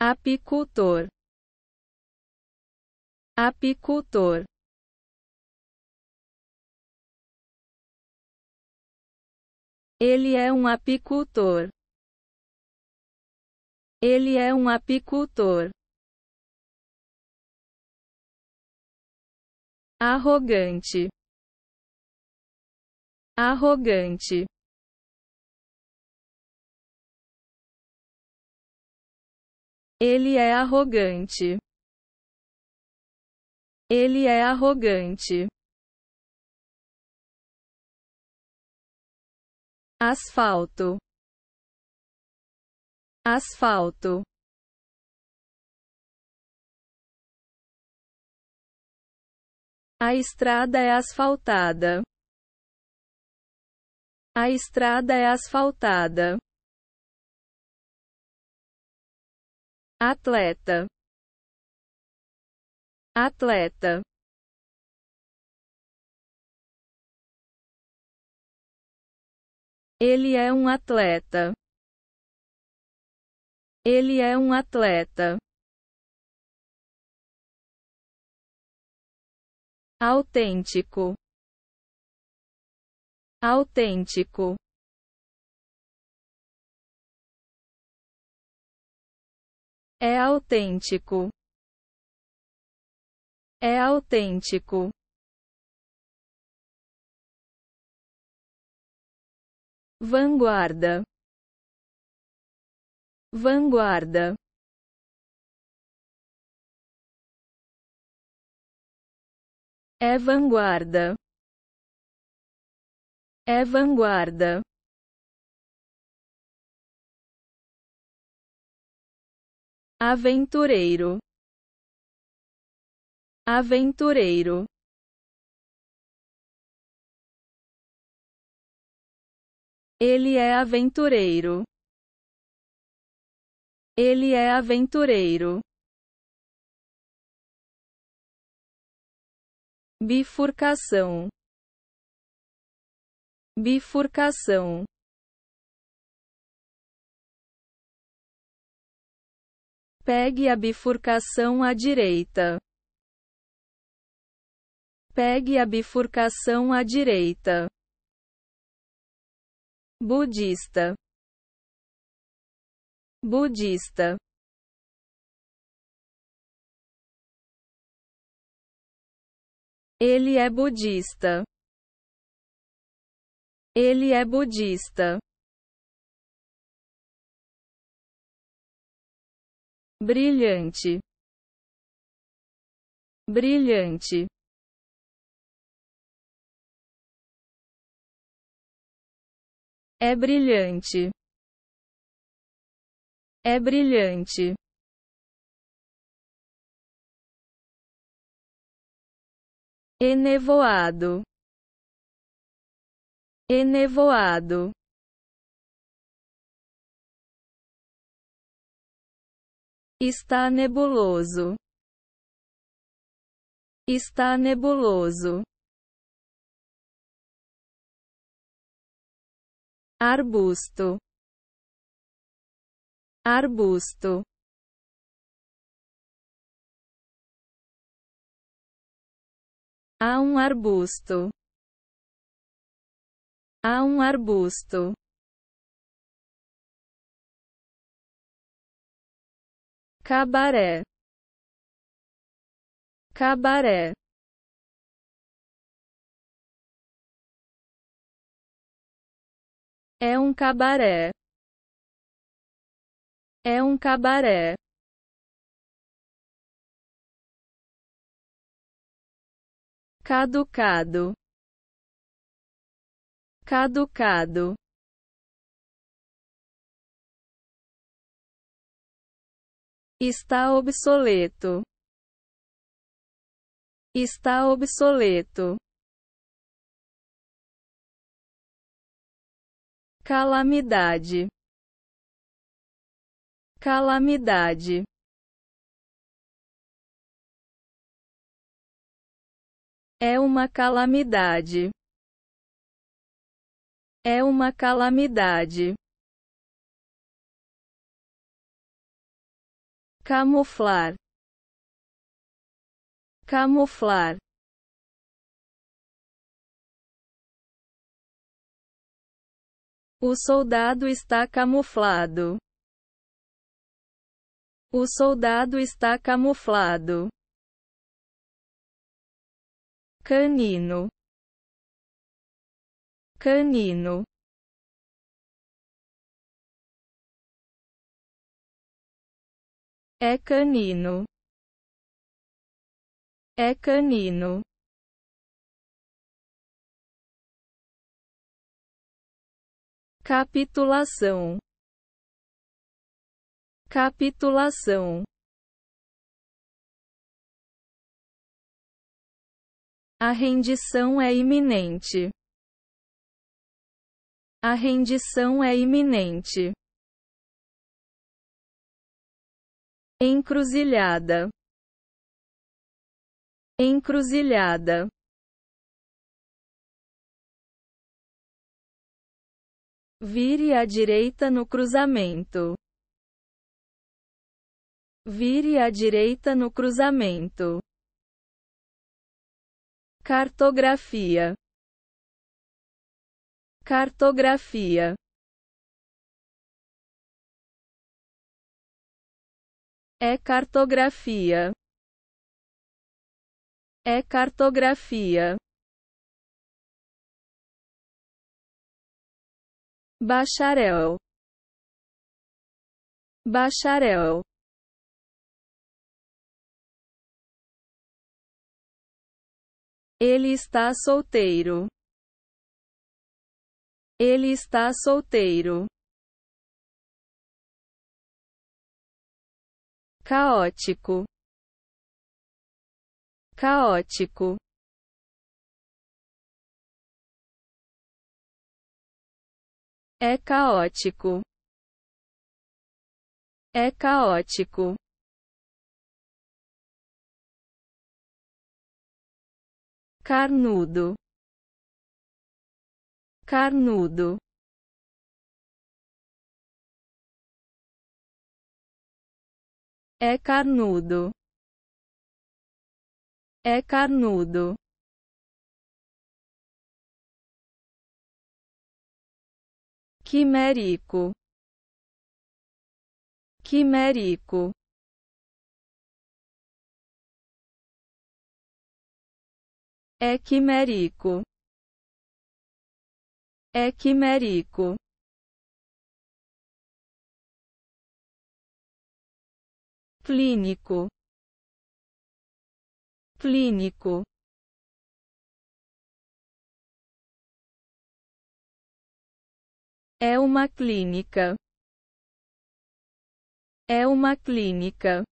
apicultor, apicultor. Ele é um apicultor. Ele é um apicultor. Arrogante. Arrogante. Ele é arrogante. Ele é arrogante. Asfalto. Asfalto. A estrada é asfaltada. A estrada é asfaltada. atleta, atleta. Ele é um atleta. Ele é um atleta. Autêntico. Autêntico. É autêntico. É autêntico. Vanguarda. Vanguarda. É vanguarda. É vanguarda. aventureiro, aventureiro. Ele é aventureiro. Ele é aventureiro. Bifurcação. Bifurcação. Pegue a bifurcação à direita. Pegue a bifurcação à direita. Budista. Budista. Ele é budista. Ele é budista. brilhante, brilhante. É brilhante. É brilhante. Enevoado. Enevoado. Está nebuloso. Está nebuloso. Arbusto. Arbusto. Há um arbusto. Há um arbusto. Cabaré. Cabaré. É um cabaré. É um cabaré. Caducado. Caducado. Está obsoleto. Está obsoleto. Calamidade. Calamidade. É uma calamidade. É uma calamidade. camuflar, camuflar, O soldado está camuflado. O soldado está camuflado. Canino. Canino. É canino. É canino. Capitulação. Capitulação. A rendição é iminente. A rendição é iminente. encruzilhada, encruzilhada. Vire à direita no cruzamento. Vire à direita no cruzamento. Cartografia. Cartografia. É cartografia. É cartografia. Bacharel. Bacharel. Ele está solteiro. Ele está solteiro. caótico, caótico. É caótico. É caótico. Carnudo. Carnudo. É carnudo. É carnudo. Quimérico. Quimérico. É quimérico. É quimérico. clínico clínico é uma clínica é uma clínica